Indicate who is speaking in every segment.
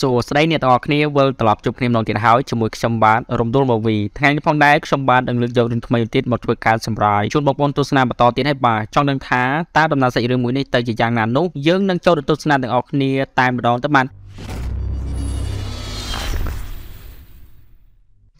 Speaker 1: សួស្តីអ្នកទាំងអស់គ្នាវិលត្រឡប់ជួបគ្នាម្ដងទៀតហើយជាមួយខ្ញុំបាទរំដួលមកវីថ្ងៃនេះផងដែរខ្ញុំបាទនឹងលើកយករឿងថ្មីទៀតមកធ្វើការសម្រាយជូនបងប្អូនទស្សនាបន្តទៀតហើយបាទចង់ដឹងថាតើដំណើរសាច់រឿងមួយនេះទៅជាយ៉ាងណានោះយើងនឹងចូលទៅទស្សនាទាំងអស់គ្នាតែម្ដងទៅបាទ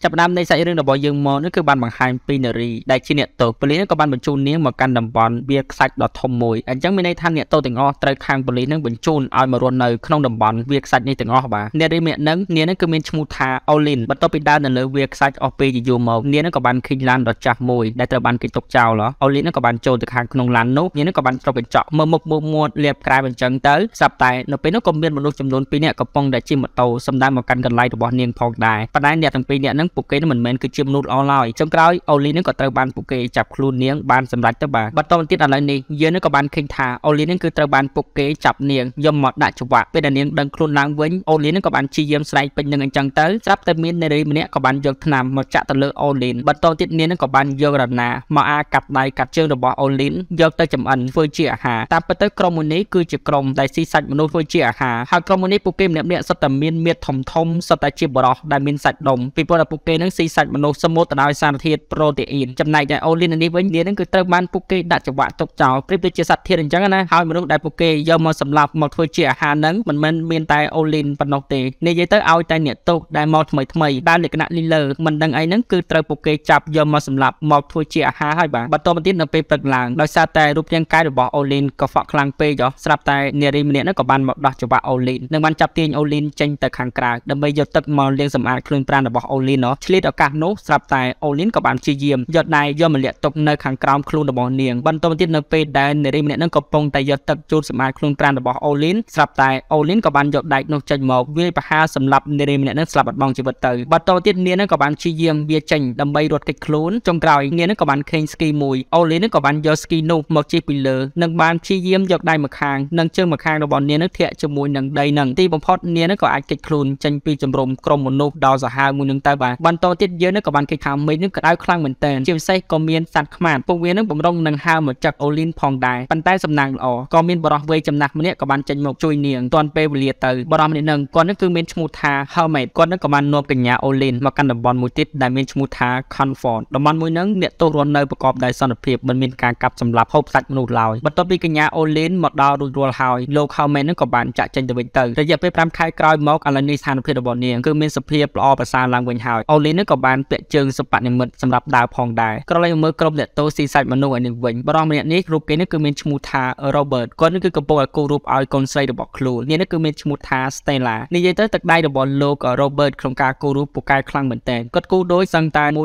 Speaker 1: ចាប់ផ្ដើមនៃសាច់រឿងរបស់យើងមកនេះគឺបានបង្ហាញពីនារីដែលជាអ្នកទោសប៉ូលីសក៏បានបញ្ជូននាងមកកាន់តំបន់វាខ្សាច់ដ៏ធំមួយអញ្ចឹងមានន័យថាអ្នកទោសទាំងអស់ត្រូវខាងប៉ូលីសនឹងបញ្ជូនឲ្យមករស់នៅក្នុងតំបន់វាខ្សាច់នេះទាំងអស់បាទនារីម្នាក់នឹងនាងនឹងគឺមានឈ្មោះថាអូលីនបន្ទាប់ពីដើរនៅលើវាខ្សាច់អស់ពេលយូរមកនាងនឹងក៏បានឃើញឡានដ៏ចាស់មួយដែលត្រូវបានគេទុកចោលអូលីននឹងក៏បានចូលទៅខាងក្នុងឡាននោះនាងនឹងក៏បានស្រុកកញ្ចក់មើលមុខមើលមាត់លាបក្រែអញ្ចឹងទៅស្រាប់តែនៅពេលនោះក៏មានមនុស្សចំនួន2នាក់កំពុងតែជិះម៉ូតូសម្ដែងមកកាន់កន្លែងរបស់នាងផងដែរប៉ុន្តែអ្នកទាំងពីរនាក់នឹងហ្នឹងពួកគេនឹងមិនមែនគឺជាមនុស្សល្អឡើយចុងក្រោយអូលីនឹងក៏ត្រូវបានពួកគេចាប់ខ្លួននាងបានសម្រេចទៅបាទបន្តមកទៀតឥឡូវនេះយើងនឹងក៏បានឃើញថាអូលីនឹងគឺត្រូវបានពួកគេចាប់នាងយកមកដាក់ច្បាប់ពេលដែលនាងដឹងខ្លួនឡើងវិញអូលីនឹងក៏បានព្យាយាមស្រែកពេញនឹងអញ្ចឹងទៅស្រាប់តែមាននារីម្នាក់ក៏បានយកថ្នាំមកចាក់ទៅលើអូលីនបន្តមកទៀតនាងនឹងក៏បានយករណាមកអាកាត់ដៃកាត់ជើងរបស់អូលីនយកទៅចំអិនធ្វើជាអាហារតាមពិតទៅក្រុមមួយនេះគឺជាក្រុមដែលស៊ីសាច់មនុស្សធ្វើជាអាហារហើយក្រុមមួយនេះពួកគេម្នាក់ៗសុទ្ធតែមានមាឌធំធំសុទ្ធតែជាបរោះដែលមានសាច់ដុំពីព្រោះតែពួកគេនឹងស៊ីសាច់មនុស្សសមូលទៅដោយសារធាតុប្រូតេអ៊ីនចំណែកឯអូលីននេះវិញវានឹងគឺត្រូវបានពួកគេដាក់ចង្វាក់ទុកចោលប្រៀបដូចជាសត្វធាតុអញ្ចឹងណាហើយមនុស្សដែលពួកគេយកមកសម្លាប់មកធ្វើជាអាហារនឹងមិនមែនមានតែអូលីនប៉ុណ្ណោះទេនិយាយទៅឲ្យតែអ្នកទុកដែលមកថ្មីថ្មីដែលលក្ខណៈលីលើមិនដឹងអីហ្នឹងគឺត្រូវពួកគេចាប់យកមកសម្លាប់មកធ្វើជាអាហារហើយបាទបន្តមកទៀតនៅពេលព្រឹកឡើងដោយសារតែរូបរាងកាយរបស់អូលីនក៏ហ្វក់ខ្លាំងពេកហ៎ស្រាប់តែនារីម្នាក់ហ្នឹងក៏បានមកដោះចង្វាក់អូលីននឹងបានចាប់ទាញអូលីនចេញទៅខាងក្រៅដើម្បីយកទឹកមកលាងសម្អាតខ្លួនប្រាណរបស់អូលីនណោះឆ្លៀតឱកាសនោះស្រាប់តែអូលីនក៏បានព្យាយាមយកដៃយកមកលាក់ទុកនៅខាងក្រោមខ្លួនរបស់នាងបន្តមកទៀតនៅពេលដែលនារីម្នាក់នឹងកំពុងតែយកទឹកជូតសម្អាតខ្លួនប្រាណរបស់អូលីនស្រាប់តែអូលីនក៏បានយកដែកនោះចេញមកវាយប្រហារសម្លាប់នារីម្នាក់នឹងស្លាប់បាត់បង់ជីវិតទៅបន្តមកទៀតនាងនឹងក៏បានព្យាយាមវាចេញដើម្បី រត់គេចខ្លួនចុងក្រោយនាងនឹងក៏បានឃើញស្គីមួយអូលីននឹងក៏បានយកស្គីនោះមកជិះពីលើនិងបានព្យាយាមយកដៃមកខាងនិងជើងមកខាងរបស់នាងនឹងធាក់ជាមួយនឹងដីនឹងទីបំផុតនាងនឹងក៏អាចគេចខ្លួនចេញពីជំរំក្រុមមនុស្សដ៏សាហាវមួយនឹងទៅបាទបន្តទៀតយើងនឹងក៏បានគិតថាមេឃនឹងក្តៅខ្លាំងមែនទែនជាពិសេសក៏មានសត្វខ្មាតពួកវានឹងបំរុងនឹងហើមមកចាក់អូលីនផងដែរប៉ុន្តែសំណាងល្អក៏មានបរិះវ័យចំណាស់ម្នាក់ក៏បានចេញមកជួយនាងតាន់ពេលវេលាទៅបរិះម្នាក់នឹងគាត់នឹងគឺមានឈ្មោះថា Hermit គាត់នឹងក៏បាននាំកញ្ញាអូលីនមកកាន់តំបន់មួយទៀតដែលមានឈ្មោះថា Comfort តំបន់មួយនឹងអ្នកទោសរស់នៅប្រកបដោយសន្តិភាពមិនមានការកាប់សម្លាប់ហូបសាច់មនុស្សឡើយបន្ទាប់ពីកញ្ញាអូលីនមកដល់រួចរាល់ហើយលោក Hermit នឹងក៏បានចាក់ចេញទៅវិញទៅរយៈពេល5ខែក្រោយមកឥឡូវនេះស្ថានភាពរបស់នាងគឺមានសភាពល្អប្រសើរឡើងវិញហើយអូលីនេះក៏បានពាក់ជើងសិប្បនិម្មិតសម្រាប់ដាវផងដែរក្រឡេកមើលក្រុមអ្នកតោស៊ីសាច់មនុស្សឯនេះវិញបរិមម្នាក់នេះរូបគេនេះគឺមានឈ្មោះថា Robert គាត់នេះគឺកំពុងតែគូររូបឲ្យកូនស្រីរបស់ខ្លួននាងនេះគឺមានឈ្មោះថា Stella និយាយទៅទឹកដៃរបស់លោក Robert ក្នុងការគូររូបពូកែខ្លាំងមែនទែនគាត់គូរដោយសឹងតែ100%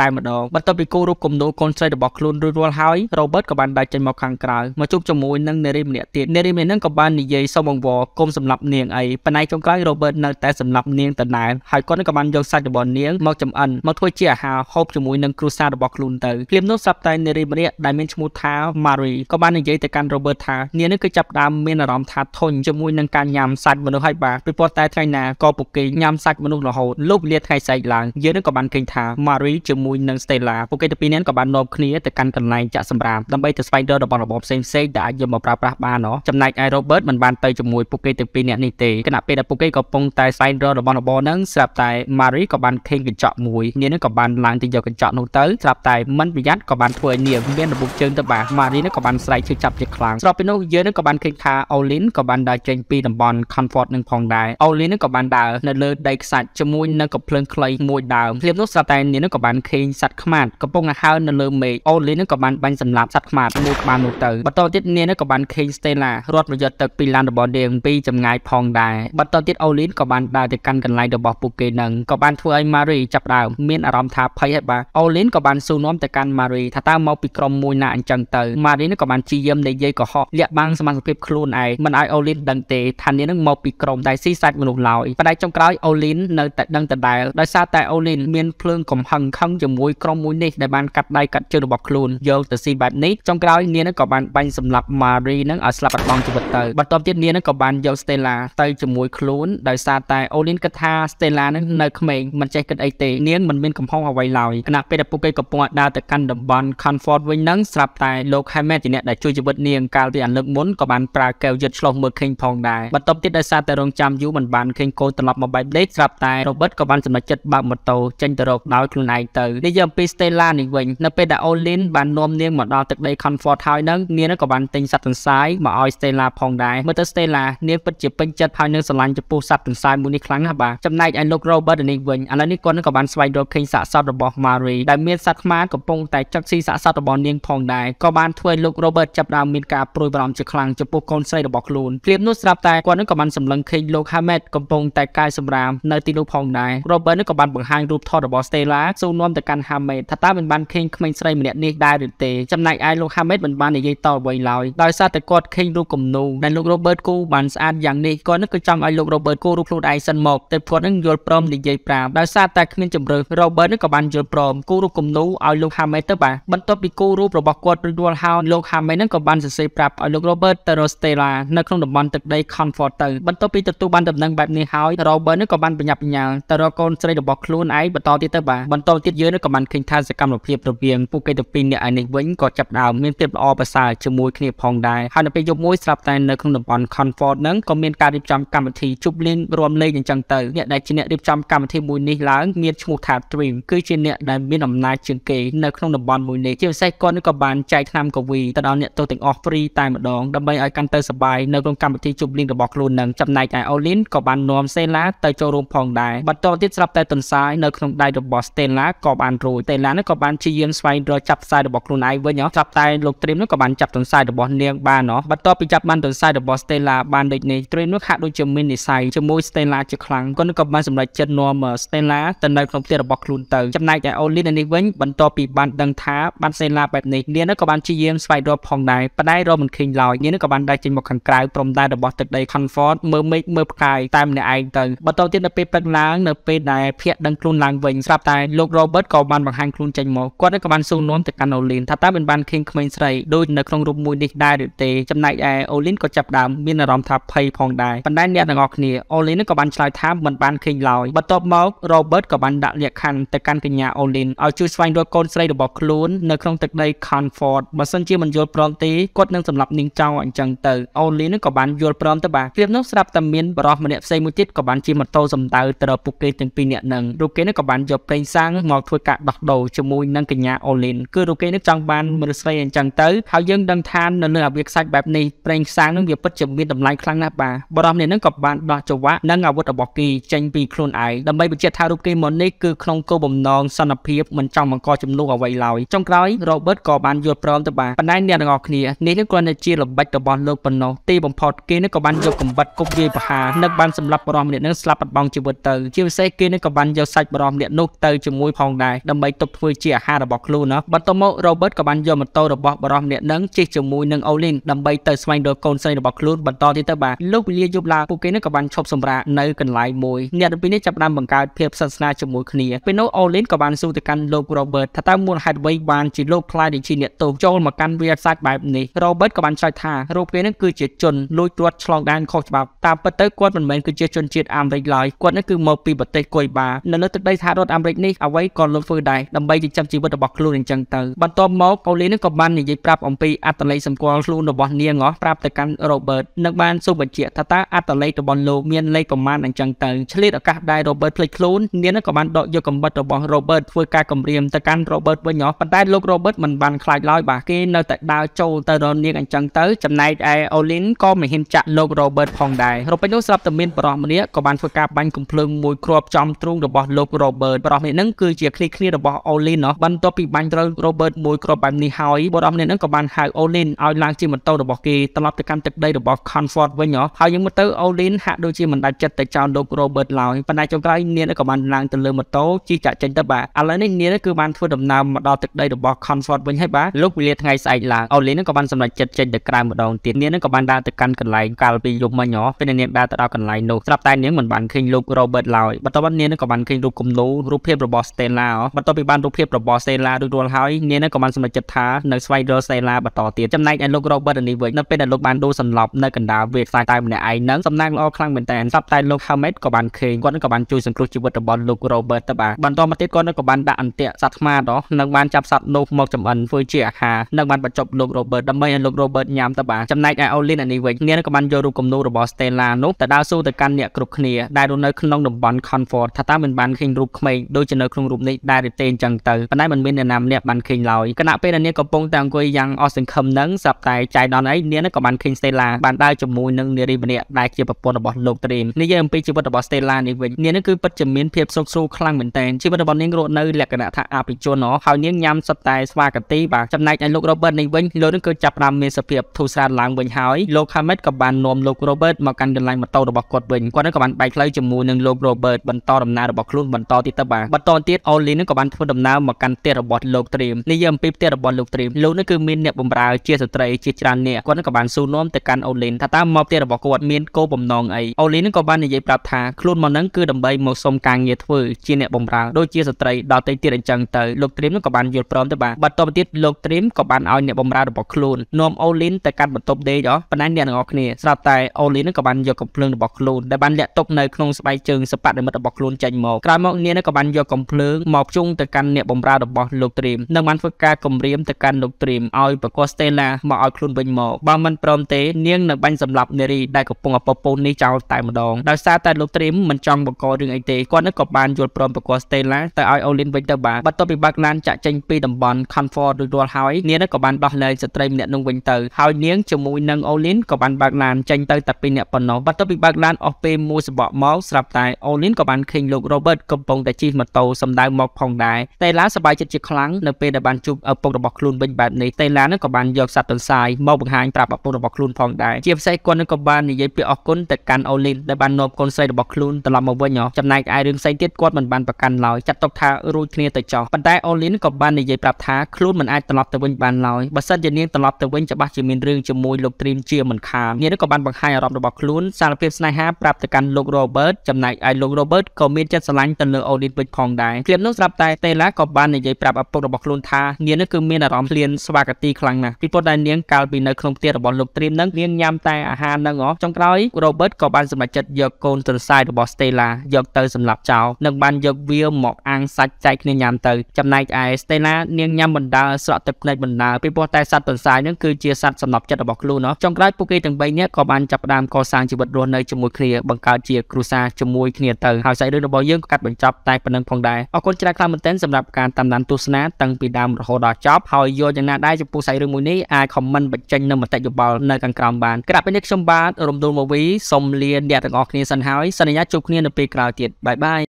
Speaker 1: តែម្ដងបន្ទាប់ពីគូររូបគំនូកូនស្រីរបស់ខ្លួនរួចរាល់ហើយ Robert ក៏បានដើរចេញមកខាងក្រៅមកជួបជាមួយនឹងនារីម្នាក់ទៀតនារីម្នាក់ហ្នឹងក៏បាននិយាយសុំបង្វរគុំសម្លាប់នាងអីប៉ុន្តែចុងក្រោយ Robert នៅតែសម្លាប់នាងដដែលហើយគាត់នឹងក៏បានយកសាច់របស់នាងមកចម្អិនមកធ្វើជាអាហារហូបជាមួយនឹងគ្រួសាររបស់ខ្លួនទៅភ្លាមនោះស្រាប់តែនារីម្នាក់ដែលមានឈ្មោះថា Marie ក៏បាននិយាយទៅកាន់ Robert ថានាងនេះគឺចាប់ផ្ដើមមានអារម្មណ៍ថាធុញជាមួយនឹងការញ៉ាំសាច់មនុស្សហើយបាទពីព្រោះតែថ្ងៃណាក៏ពួកគេញ៉ាំសាច់មនុស្សរហូតលោកលាថ្ងៃសែកឡើងយើងនឹងក៏បានឃើញថា Marie ជាមួយនឹង Stella ពួកគេទាំងពីរនាក់ក៏បាននាំគ្នាទៅកាន់កន្លែងចាក់សម្រាមដើម្បីទៅស្វែងរករបស់របរផ្សេងផ្សេងដែលអាចយកមកប្រើប្រាស់បានណោះចំណែកឯ Robert មិនបានទៅជាមួយពួកគេទាំងពីរនាក់នេះទេគណៈពេលដែលពួកគេក៏ពងតែស្វែងរករបស់របរហ្នឹងស្រាប់តែ Marie ក៏បានខេងកញ្ចក់មួយនាងនឹងក៏បានឡើងទៅយកកញ្ចក់នោះទៅស្រាប់តែមិនប្រយ័ត្នក៏បានធ្វើឲ្យនាងមានរបួសជើងទៅបាទម៉ារីនឹងក៏បានស្រែកឈឺចាប់ជាខ្លាំងស្របពីនោះយើងនឹងក៏បានឃើញថាអូលីនក៏បានដើរចេញពីតំបន់ comfort នឹងផងដែរអូលីននឹងក៏បានដើរនៅលើដីខ្សាច់ជាមួយនឹងកំភ្លើងខ្លីមួយដើមភ្លាមនោះស្រាប់តែនាងនឹងក៏បានឃើញសត្វខ្មាតកំពុងហើរនៅលើមេឃអូលីននឹងក៏បានបាញ់សម្លាប់សត្វខ្មាតមួយក្បាលនោះទៅបន្តទៀតនាងនឹងក៏បានឃើញស្តេឡារត់ប្រយុទ្ធទឹកពីឡានរបស់នាងពីចម្ងាយផងដែរបន្តទៀតអូលីនក៏បានដើរទៅកាន់កន្លែងរបស់ពួកគេនឹងក៏បានធ្វើឲ្យម៉ារីចាប់ដើមមានអារម្មណ៍ថាភ័យហើយបាទអូលីនក៏បានសួរនាំទៅកាន់ម៉ារីថាតើមកពីក្រុមមួយណាអញ្ចឹងទៅម៉ារីនេះក៏បានព្យាយាមនិយាយកុហកលាក់បាំងសមត្ថភាពខ្លួនឯងមិនឲ្យអូលីនដឹងទេថានាងនឹងមកពីក្រុមដែលស៊ីសាច់មនុស្សឡើយប៉ុន្តែចុងក្រោយអូលីននៅតែដឹងដដែលដោយសារតែអូលីនមានភ្លើងកំហឹងខឹងជាមួយក្រុមមួយនេះដែលបានកាត់ដៃកាត់ជើងរបស់ខ្លួនយកទៅស៊ីបែបនេះចុងក្រោយនាងនឹងក៏បានបាញ់សម្លាប់ម៉ារីនឹងឲ្យស្លាប់បាត់បង់ជីវិតទៅបន្ទាប់ទៀតនាងនឹងក៏បានយកស្តេឡាទៅជាមួយខ្លួនដោយសារតែអូលីនគិតថាស្តេឡានឹងនៅក្មេងមិនចេះគិតអីទេនាងមិនមានកំហុសអ្វីឡើយខណៈពេលដែលពួកគេកំពុងដើរទៅកាន់តំបន់ Comfort វិញនឹងស្រាប់តែលោក Hammett ជាអ្នកដែលជួយជីវិតនាងកាលពីអន្លឹកមុនក៏បានប្រើកែវយឹតឆ្លោះមើលឃើញផងដែរបន្ទាប់ទៀតដោយសារតែរងចាំយូរមិនបានឃើញកូនត្រឡប់មកបែបលេខស្រាប់តែ Robert ក៏បានសម្រេចចិត្តបើកម៉ូតូចេញទៅរកដោយខ្លួនឯងទៅនិយាយអំពី Stella នេះវិញនៅពេលដែល Olin បាននាំនាងមកដល់ទឹកដី Comfort ហើយនឹងនាងក៏បានទិញសត្វទន្សាយមកឲ្យ Stella ផងដែរមើលទៅ Stella នាងពិតជាពេញចិត្តហើយនឹងស្រឡាញ់ចំពោះសត្វទន្សាយមួយនេះខ្លាំងណាស់បាទចំណែកឯលោក Robert នេះវិញឥឡូវនេះគាត់នឹងក៏បានស្វែងរកឃើញសាកសពរបស់ Mary ដែលមានសត្វខ្មាកំពុងតែចុចស៊ីសាកសពរបស់នាងផងដែរក៏បានធ្វើលោក Robert ចាប់ផ្ដើមមានការព្រួយបារម្ភជាខ្លាំងចំពោះកូនស្រីរបស់ខ្លួនព្រាបនោះស្រាប់តែគាត់នឹងក៏បានសម្លឹងឃើញលោក Hammett កំពុងតែកាយសម្រាមនៅទីនោះផងដែរ Robert នឹងក៏បានបង្ហាញរូបថតរបស់ Stella ចូលនាំទៅកាន់ Hammett ថាតើមិនបានឃើញក្មេងស្រីម្នាក់នេះដែរឬទេចំណែកឯលោក Hammett មិនបាននិយាយតអ្វីឡើយដោយសារតែគាត់ឃើញរូបគំនូដែលលោក Robert គូបានស្អាតយ៉ាងនេះគាត់នឹងក៏ចង់ឲ្យលោក Robert គូរូបខ្លួនឯងសិនមកតែគាត់នឹងយល់ព្រមនិយាយប្រាប់ដោយសារតែគ្មានជំរឿន Robert នឹងក៏បានយល់ព្រមគូរូបគំនូឲ្យលោក Hammett ទៅបាទបន្ទាប់ពីគូរូបរបស់គាត់រួចរាល់ហើយលោក Hammett នឹងក៏បានសរសេរប្រាប់ឲ្យលោក Robert ទៅរក Stella នៅក្នុងតំបន់ទឹកដី Comfort ទៅបន្ទាប់ពីទទួលបានដំណឹងបែបនេះហើយ Robert នឹងក៏បានបញ្ញាប់បញ្ញាល់ទៅរកកូនស្រីរបស់ខ្លួនឯងបន្តទៀតទៅបាទបន្តទៀតយើងនឹងក៏បានឃើញថាសកម្មភាពរវាងពួកគេទាំងពីរនាក់ឯនេះវិញក៏ចាប់ដើមមានភាពល្អប្រសើរជាមួយគ្នាផងដែរហើយនៅពេលយប់មួយស្រាប់តែនៅក្នុងតំបន់ Comfort នឹងក៏មានការរៀបចំកម្មវិធីជប់លៀងរួមលេងអញ្ចឹងទៅអ្នកដែលជាអ្នករៀបចំកម្មវិធីមួយនេះឡើងមានឈ្មោះថា Dream គឺជាអ្នកដែលមានអំណាចជាងគេនៅក្នុងតំបន់មួយនេះជាពិសេសគាត់នេះក៏បានចែកឆ្នាំកវីទៅដល់អ្នកទោសទាំងអស់ហ្វ្រីតែម្ដងដើម្បីឲ្យកាន់ទៅសបាយនៅក្នុងកម្មវិធីជប់លៀងរបស់ខ្លួននឹងចំណែកឯ Olin ក៏បាននាំសេឡាទៅចូលរួមផងដែរបន្តទៀតស្រាប់តែទន្សាយនៅក្នុងដៃរបស់ Stella ក៏បានរួច Stella នោះក៏បានជាយាមស្វែងរកចាប់ខ្សែរបស់ខ្លួនឯងវិញហ៎ចាប់តែលោក Trim នោះក៏បានចាប់ទន្សាយរបស់នាងបានហ៎បន្ទាប់ពីចាប់បានទន្សាយរបស់ Stella បានដូចនេះ Trim នោះហាក់ដូចជាមាននិស័យជាមួយ Stella ជាខ្លាំងគាត់ក៏បានសម្រេចចិត្តនាំសេឡាទៅនៅក្នុងផ្ទះរបស់ខ្លួនទៅចំណែកឯអូលីននេះវិញបន្ទាប់ពីបានដឹងថាបានសេឡាបែបនេះនាងក៏បានជាយាមស្វែងរកផងដែរប៉ុន្តែរកមិនឃើញឡើយនាងក៏បានដើរចេញមកខាងក្រៅព្រមដែររបស់ទឹកដី Comfort មើលមេឃមើលផ្កាយតែម្នាក់ឯងទៅបន្តទៀតនៅពេលពឹកឡើងនៅពេលដែលភាកដឹងខ្លួនឡើងវិញស្រាប់តែលោក Robert ក៏បានបង្ហាញខ្លួនចេញមកគាត់ក៏បានសួរនាំទៅកាន់អូលីនថាតើមិនបានឃើញក្មេងស្រីដូចនៅក្នុងរូបមួយនេះដែរឬទេចំណែកឯអូលីនក៏ចាប់ដើមមានអារម្មណ៍ថាភ័យផងដែរប៉ុន្តែអ្នកទាំងអស់គ្នាអូលីនក៏បានឆ្លើយថាមិនបានឃើញឡើយបន្ទាប់មករ៉ូបឺតក៏បានដាក់លក្ខខណ្ឌទៅកាន់កញ្ញាអូលីនឲ្យជួយស្វែងរកកូនស្រីរបស់ខ្លួននៅក្នុងទឹកដី Confort បើសិនជាមិនយល់ព្រមទេគាត់នឹងសម្លាប់នាងចៅអញ្ចឹងទៅអូលីននឹងក៏បានយល់ព្រមទៅបាទគ្រាបនោះស្រាប់តែមានបរិសម្នាក់ផ្សេងមួយទៀតក៏បានជិះម៉ូតូសម្ដៅទៅរកពួកគេទាំងពីរនាក់នឹងរូបគេនឹងក៏បានយកប្រេងសាំងមកធ្វើការដោះដូរជាមួយនឹងកញ្ញាអូលីនគឺរូបគេនឹងចង់បានមនុស្សស្រីអញ្ចឹងទៅហើយយើងដឹងថានៅលើអាវៀខ្សាច់បែបនេះប្រេងសាំងនឹងវាពិតជាមានតម្លៃខ្លាំងណាស់បាទបរិសម្នាក់នឹងក៏បានដោះចង្វាក់នឹងអាវុធរបស់គេចេញពីខ្លួនឯងដើម្បីបញ្ជាក់ថារូបគេមុននេះគឺក្នុងគោលបំណងសន្តិភាពមិនចង់បង្កចំនួនអ្វីឡើយចុងក្រោយរ៉ូបឺតក៏បានយល់ព្រមទៅបានបណ្ដាញអ្នកទាំងអស់គ្នានេះនឹងគ្រាន់តែជាល្បិចរបស់លោកប៉ុណ្ណោះទីបំផុតគេនឹងក៏បានយកកំបិតគប់យាយប្រហារនិងបានសម្លាប់បរមម្នាក់នឹងស្លាប់បាត់បង់ជីវិតទៅជាពិសេសគេនឹងក៏បានយកសាច់បរមម្នាក់នោះទៅជាមួយផងដែរដើម្បីទុកធ្វើជាអាហាររបស់ខ្លួនណាបន្ទាប់មករ៉ូបឺតក៏បានយកម៉ូតូរបស់បរមម្នាក់នឹងជិះជាមួយនឹងអូលីនដើម្បីទៅស្វែងរកកូនស្រីរបស់ខ្លួនបន្តទៀតទៅបាទលោកវិលាយប់ឡើងពួកគេនឹងក៏បានឈប់សម្រាកនៅកន្លែងមួយអ្នកទាំងពីរនេះចាប់បានបង្កើតភាពសិទ្ធិស្នាជាមួយគ្នាពេលនោះអូលីនក៏បានសួរទៅកាន់លោក Robert ថាតើមូលហេតុអ្វីបានជាលោកខ្លាយដូចជាអ្នកទោសចូលមកកាន់វាលសាច់បែបនេះ Robert ក៏បានឆ្លើយថារូបគេនឹងគឺជាជនលួចត្រួតឆ្លងដែនខុសច្បាប់តាមពិតទៅគាត់មិនមែនគឺជាជនជាតិអាមេរិកឡើយគាត់នឹងគឺមកពីប្រទេសកុយបានៅលើទឹកដីសហរដ្ឋអាមេរិកនេះអ្វីក៏លោកធ្វើដែរដើម្បីចិញ្ចឹមជីវិតរបស់ខ្លួនអញ្ចឹងទៅបន្ទាប់មកអូលីនក៏បាននិយាយប្រាប់អំពីអត្តន័យសម្គាល់ខ្លួនរបស់នាងអស់ប្រាប់ទៅកាន់ Robert នឹងបានសួរបញ្ជាក់ថាតើអត្តន័យរបស់លោកមានលេខប្រមាណអញ្ចឹងទៅឆ្លៀតឱកាសដែរ Robert ភ្លេចខ្លួននាងក៏បានដកយកកំបិតរបស់ Robert ធ្វើការគម្រាមទៅកាន់ Robert វិញហ៎ប៉ុន្តែលោក Robert មិនបានខ្លាចឡើយបាទគេនៅតែដើរចូលទៅរនាងអញ្ចឹងទៅចំណែកឯ Olin ក៏មិនហ៊ានចាក់លោក Robert ផងដែររពេចនោះស្រាប់តែមានបរិសម្នាក់ក៏បានធ្វើការបាញ់កំភ្លើងមួយគ្រាប់ចំទ្រូងរបស់លោក Robert បរិសម្នាក់នឹងគឺជាឃ្លីគ្នារបស់ Olin ហ៎បន្ទាប់ពីបាញ់ត្រូវ Robert មួយគ្រាប់បែបនេះហើយបរិសម្នាក់នឹងក៏បានហៅ Olin ឲ្យឡើងជាម៉ូតូរបស់គេត្រឡប់ទៅកាន់ទឹកដីរបស់ Comfort វិញហ៎ហើយយើងមើលទៅ Olin ហាក់ដូចជាមិនដាច់ចិត្តទៅចោលលោក Robert ឡើយប៉ុន្តែចុងក្រោយនាងក៏បានឡើងទៅលើម៉ូតូជិះចាក់ចេញទៅបាទឥឡូវនេះនាងគឺបានធ្វើដំណើរមកដល់ទឹកដីរបស់ Comfort វិញហើយបាទលោកវេលាថ្ងៃស្អែកឡើងអូលីនឹងក៏បានសម្រេចចិត្តចេញទៅក្រៅម្ដងទៀតនាងនឹងក៏បានដើរទៅកាន់កន្លែងកាលពីយប់មិញហ៎ពេលនាងដើរទៅដល់កន្លែងនោះស្រាប់តែនាងមិនបានឃើញលោក Robert ឡើយបន្ទាប់មកនាងនឹងក៏បានឃើញរូបគំនូរូបភាពរបស់ Stella ហ៎បន្ទាប់ពីបានរូបភាពរបស់ Stella រួចរាល់ហើយនាងនឹងក៏បានសម្រេចចិត្តថានៅស្វែងរក Stella បន្តទៀតចំណែកឯលោក Robert នេះវិញនៅពេលដែលលោកបានដូរសន្លប់នៅកណ្ដាលវាលខ្សាច់តែម្នាក់ឯងនឹងសំណាងល្អខ្លាំងមែនតើស្រាប់តែលោក Hermit ក៏បានឃើញគាត់នឹងក៏បានជួយសង្គ្រោះជីវវិតរបស់លោក Robert ទៅបាទបន្តមកទៀតគាត់នៅក៏បានដាក់អន្ទាក់សត្វខ្មាដល់និងបានចាប់សត្វនោះមកចំអិនធ្វើជាអាហារនិងបានបញ្ចប់លោក Robert ដើម្បីឲ្យលោក Robert ញ៉ាំទៅបាទចំណែកឯ Olin អានេះវិញនាងក៏បានយករូបគំនូររបស់ Stella នោះទៅដើរស៊ូទៅកាន់អ្នកគ្រប់គ្នាដែលនៅក្នុងតំបន់ Comfort ថាតើមិនបានឃើញរូបក្មេងដូចជានៅក្នុងរូបនេះដែរឬទេអញ្ចឹងទៅប៉ុន្តែមិនមានអ្នកណាម្នាក់បានឃើញឡើយគណៈពេលដែលនាងកំពុងតែអង្គុយយ៉ាងអស់សង្ឃឹមនឹងស្រាប់តែចៃដន្យអីនាងក៏បានឃើញ Stella បានដើរជាមួយនឹងនារីម្នាក់ដែលជាប្រពន្ធរបស់លោក Dream និយាយអំពីជីវិតរបស់ Stella នេះវិញនាងគឺពិតជាមានភាពសុខសួរខ្លាំងមែនតើជីវិតរបស់នាងរស់នៅលក្ខណៈថាអភិជនហើយនាងញ៉ាំសុទ្ធតែស្វាកាទីបាទចំណែកឯលោក Robert នេះវិញលោកនឹងគឺចាប់ផ្ដើមមានសភាពធូរស្រាលឡើងវិញហើយលោក Hammett ក៏បាននាំលោក Robert មកកាន់កន្លែងម៉ូតូរបស់គាត់វិញគាត់នឹងក៏បានបែកផ្លូវជាមួយនឹងលោក Robert បន្តដំណើររបស់ខ្លួនបន្តទៀតទៅបាទបន្តទៀត Ollie នឹងក៏បានធ្វើដំណើរមកកាន់ផ្ទះរបស់លោក Trim និយាយអំពីផ្ទះរបស់លោក Trim លោកនឹងគឺមានអ្នកបម្រើជាស្ត្រីជាច្រើនអ្នកគាត់នឹងក៏បានសួរនាំទៅកាន់ Ollie ថាតើមកផ្ទះរបស់គាត់មានគោលបំណងអី Ollie នឹងក៏បាននិយាយប្រាប់ថាខ្លួនមកនឹងគឺដើម្បីមកសុំការងារធ្វើជាអ្នកបម្រើដូចជាស្ត្រីដល់តែទៀតអញ្ចឹងទៅលោកត្រៀមនឹងក៏បានយល់ព្រមទៅបាទបន្តទៅទៀតលោកត្រៀមក៏បានឲ្យអ្នកបម្រើរបស់ខ្លួននាំអូលីនទៅកាន់បន្ទប់ដេកបណ្ដាញអ្នកទាំងអស់គ្នាស្រាប់តែអូលីននឹងក៏បានយកកំភ្លើងរបស់ខ្លួនដែលបានលាក់ទុកនៅក្នុងស្បែកជើងសបនិមិត្តរបស់ខ្លួនចេញមកក្រោយមកនាងនឹងក៏បានយកកំភ្លើងមកជុងទៅកាន់អ្នកបម្រើរបស់លោកត្រៀមនិងបានធ្វើការគម្រាមទៅកាន់លោកត្រៀមឲ្យប្រកាសស្តេឡាមកឲ្យខ្លួនវិញមកបើមិនព្រមទេនាងនឹងបាញ់សម្លាប់នារីដែលកំពុងអពពោននេះចោលតែម្ដងដោយសារតែលោកត្រៀមមិនចង់បង្ករឿងអីទេគាត់នឹងក៏បានយល់ព្រមប្រកួត Stella ទៅឲ្យ Olin វិញទៅបាទបន្ទាប់ពីបើកឡានចាក់ចេញពីតំបន់ Comfort រួចរាល់ហើយនាងនឹងក៏បានដោះលែងស្ត្រីម្នាក់នោះវិញទៅហើយនាងជាមួយនឹង Olin ក៏បានបើកឡានចេញទៅតែពីរនាក់ប៉ុណ្ណោះបន្ទាប់ពីបើកឡានអស់ពេលមួយសបកមកស្រាប់តែ Olin ក៏បានឃើញលោក Robert កំពុងតែជិះម៉ូតូសម្ដៅមកផងដែរ Stella សប្បាយចិត្តជាខ្លាំងនៅពេលដែលបានជួបឪពុករបស់ខ្លួនវិញបែបនេះ Stella នឹងក៏បានយកសັບទន្សាយមកបង្ហាញប្រាប់ឪពុករបស់ខ្លួនផងដែរជាពិសេសគាត់នឹងក៏បាននិយាយពាក្យអរគុណទៅកាន់ Olin ដែលបាននាំកូនស្រីរបស់ខ្លួនត្រឡប់មកវិញចំណែកឯរឿងផ្សេងទៀតគាត់មិនបានប្រកាន់ឡើយចាត់ទុកថារួចគ្នាទៅចោះប៉ុន្តែអូលីនក៏បាននិយាយប្រាប់ថាខ្លួនមិនអាចត្រឡប់ទៅវិញបានឡើយបើសិនជានាងត្រឡប់ទៅវិញច្បាស់ជាមានរឿងជាមួយលោកត្រីមជាមិនខាននាងនេះក៏បានបង្ហាញអារម្មណ៍របស់ខ្លួនសារភាពស្នេហាប្រាប់ទៅកាន់លោក Robert ចំណែកឯលោក Robert ក៏មានចិត្តស្រឡាញ់ទៅលើអូលីនវិញផងដែរគ្រាបនោះស្រាប់តែ Stella ក៏បាននិយាយប្រាប់ឪពុករបស់ខ្លួនថានាងនេះគឺមានអារម្មណ៍ឃ្លានស្វាគតិខ្លាំងណាស់ពីព្រោះតែនាងកាលពីនៅក្នុងផ្ទះរបស់លោកត្រីមនឹងនាងញ៉ាំតែអាហារនឹងហ៎ចុងក្រោយ Robert ក៏បានសម្រេចចិត្តយកកូនទន្សាយរបស់ Stella យកទៅសម្លាប់លាប់ចោលនិងបានយកវាមកអាំងសាច់ចែកគ្នាញ៉ាំទៅចំណែកឯស្តេឡានាងញ៉ាំបណ្ដាលស្រក់ទឹកភ្នែកបណ្ដាលពីព្រោះតែសត្វទន្សាយនឹងគឺជាសត្វសំណប់ចិត្តរបស់ខ្លួនណាចុងក្រោយពួកគេទាំង3នាក់ក៏បានចាប់ផ្ដើមកសាងជីវិតរស់នៅជាមួយគ្នាបង្កើតជាគ្រួសារជាមួយគ្នាទៅហើយសាច់រឿងរបស់យើងក៏កាត់បញ្ចប់តែប៉ុណ្្នឹងផងដែរអរគុណច្រើនខ្លាំងមែនទែនសម្រាប់ការតាមដាន ទស្សនាតាំងពីដើមរហូតដល់ចប់ហើយយល់យ៉ាងណាដែរចំពោះសាច់រឿងមួយនេះអាច comment បញ្ចេញនៅមតិយោបល់នៅខាងក្រោមបានក្រៅពីនេះខ្ញុំបាទរំដួលមកវីសូមលាអ្នកទាំងអស់គ្នាសិនហើយសន្យាជួបគ្នានៅពេលក្រោយទៀតបាយ Bye bye.